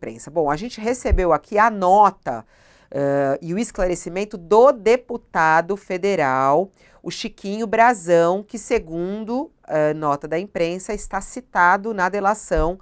imprensa. Bom, a gente recebeu aqui a nota uh, e o esclarecimento do deputado federal, o Chiquinho Brazão, que, segundo uh, nota da imprensa, está citado na delação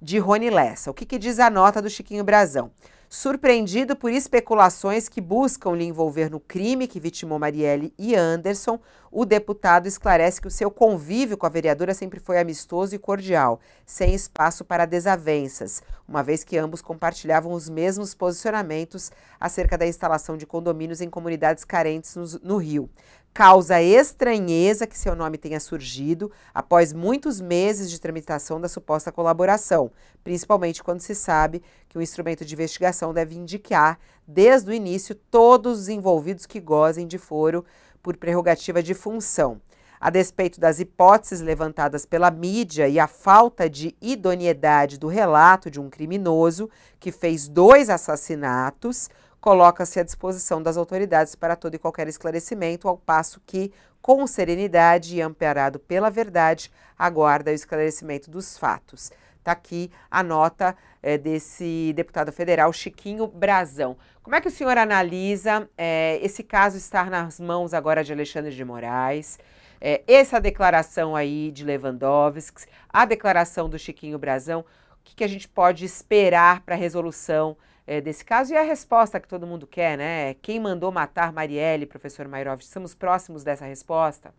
de Rony Lessa. O que, que diz a nota do Chiquinho Brazão? Surpreendido por especulações que buscam lhe envolver no crime que vitimou Marielle e Anderson, o deputado esclarece que o seu convívio com a vereadora sempre foi amistoso e cordial, sem espaço para desavenças, uma vez que ambos compartilhavam os mesmos posicionamentos acerca da instalação de condomínios em comunidades carentes no, no Rio causa estranheza que seu nome tenha surgido após muitos meses de tramitação da suposta colaboração, principalmente quando se sabe que o instrumento de investigação deve indicar, desde o início, todos os envolvidos que gozem de foro por prerrogativa de função. A despeito das hipóteses levantadas pela mídia e a falta de idoneidade do relato de um criminoso que fez dois assassinatos, coloca-se à disposição das autoridades para todo e qualquer esclarecimento, ao passo que, com serenidade e amparado pela verdade, aguarda o esclarecimento dos fatos. Está aqui a nota é, desse deputado federal, Chiquinho Brazão. Como é que o senhor analisa é, esse caso estar nas mãos agora de Alexandre de Moraes? É, essa declaração aí de Lewandowski, a declaração do Chiquinho Brazão, o que, que a gente pode esperar para a resolução desse caso? E a resposta que todo mundo quer, né? Quem mandou matar Marielle, professor Mairovich? Estamos próximos dessa resposta?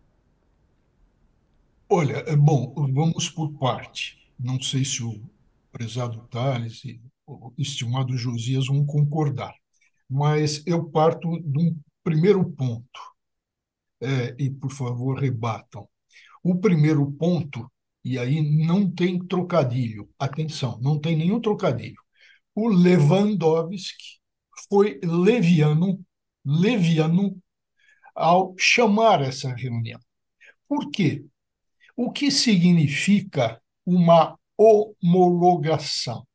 Olha, bom, vamos por parte. Não sei se o prezado Tales e o estimado Josias vão concordar, mas eu parto de um primeiro ponto, é, e por favor rebatam. O primeiro ponto, e aí não tem trocadilho, atenção, não tem nenhum trocadilho. O Lewandowski foi leviano, leviano ao chamar essa reunião. Por quê? O que significa uma homologação.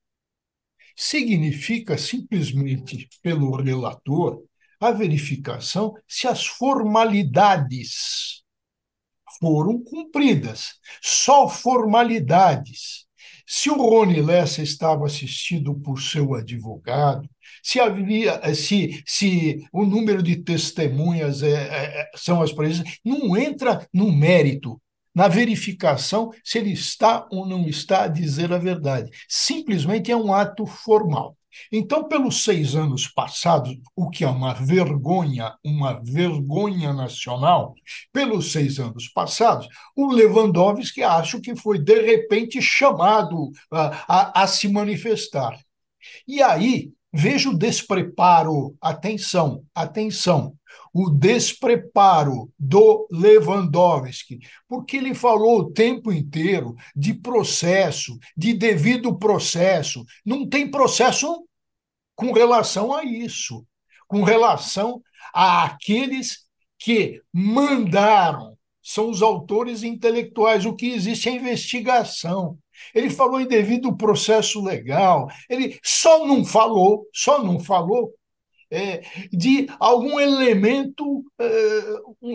Significa simplesmente, pelo relator, a verificação se as formalidades foram cumpridas. Só formalidades. Se o Rony Lessa estava assistido por seu advogado, se havia, se, se o número de testemunhas é, é, são as presenças, não entra no mérito, na verificação se ele está ou não está a dizer a verdade. Simplesmente é um ato formal. Então, pelos seis anos passados, o que é uma vergonha, uma vergonha nacional, pelos seis anos passados, o Lewandowski acho que foi, de repente, chamado a, ah, a, a se manifestar. E aí, Veja o despreparo, atenção, atenção, o despreparo do Lewandowski, porque ele falou o tempo inteiro de processo, de devido processo. Não tem processo com relação a isso, com relação a aqueles que mandaram, são os autores intelectuais, o que existe é investigação ele falou em devido processo legal, ele só não falou, só não falou é, de algum elemento, é,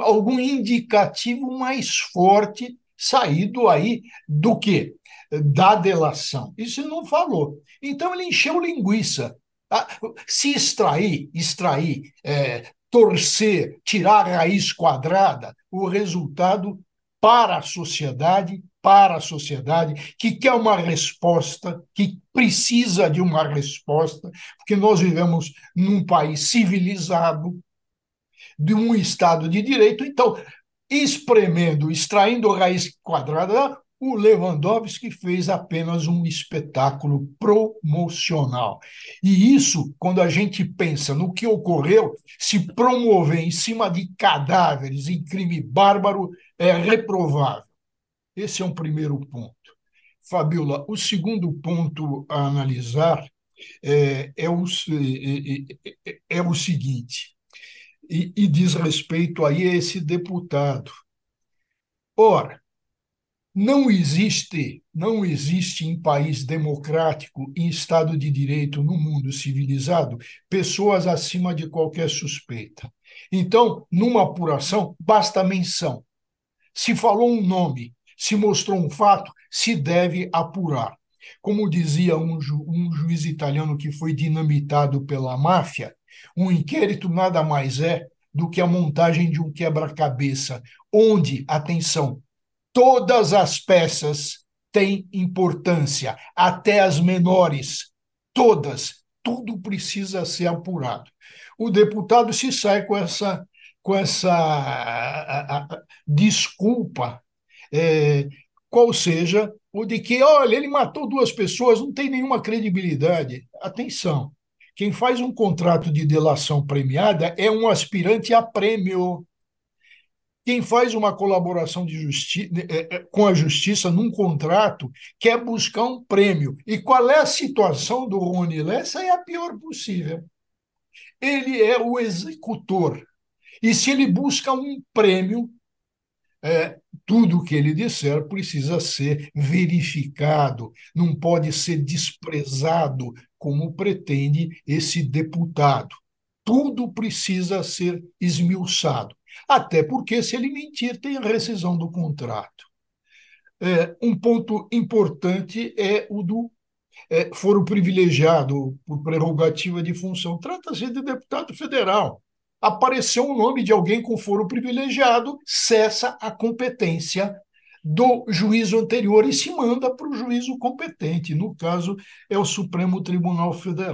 algum indicativo mais forte saído aí do que? Da delação. Isso ele não falou. Então ele encheu linguiça. Ah, se extrair, extrair, é, torcer, tirar a raiz quadrada, o resultado para a sociedade para a sociedade, que quer uma resposta, que precisa de uma resposta, porque nós vivemos num país civilizado, de um Estado de direito. Então, espremendo, extraindo raiz quadrada, o Lewandowski fez apenas um espetáculo promocional. E isso, quando a gente pensa no que ocorreu, se promover em cima de cadáveres em crime bárbaro é reprovável. Esse é um primeiro ponto. Fabiola, o segundo ponto a analisar é, é, o, é é, é, é o seguinte, e, e diz respeito aí a esse deputado. Ora, não existe, não existe em país democrático, em Estado de Direito, no mundo civilizado, pessoas acima de qualquer suspeita. Então, numa apuração, basta menção. Se falou um nome, se mostrou um fato, se deve apurar. Como dizia um, ju, um juiz italiano que foi dinamitado pela máfia, um inquérito nada mais é do que a montagem de um quebra-cabeça, onde, atenção, todas as peças têm importância, até as menores, todas, tudo precisa ser apurado. O deputado se sai com essa com essa a, a, a, desculpa é, qual seja o de que, olha, ele matou duas pessoas, não tem nenhuma credibilidade. Atenção, quem faz um contrato de delação premiada é um aspirante a prêmio. Quem faz uma colaboração é, é, é, com a justiça num contrato quer buscar um prêmio. E qual é a situação do Rony Lessa? É a pior possível. Ele é o executor. E se ele busca um prêmio, é, tudo o que ele disser precisa ser verificado, não pode ser desprezado como pretende esse deputado. Tudo precisa ser esmiuçado, até porque, se ele mentir, tem rescisão do contrato. É, um ponto importante é o do é, foro privilegiado por prerrogativa de função. Trata-se de deputado federal apareceu o nome de alguém com foro privilegiado, cessa a competência do juízo anterior e se manda para o juízo competente. No caso, é o Supremo Tribunal Federal.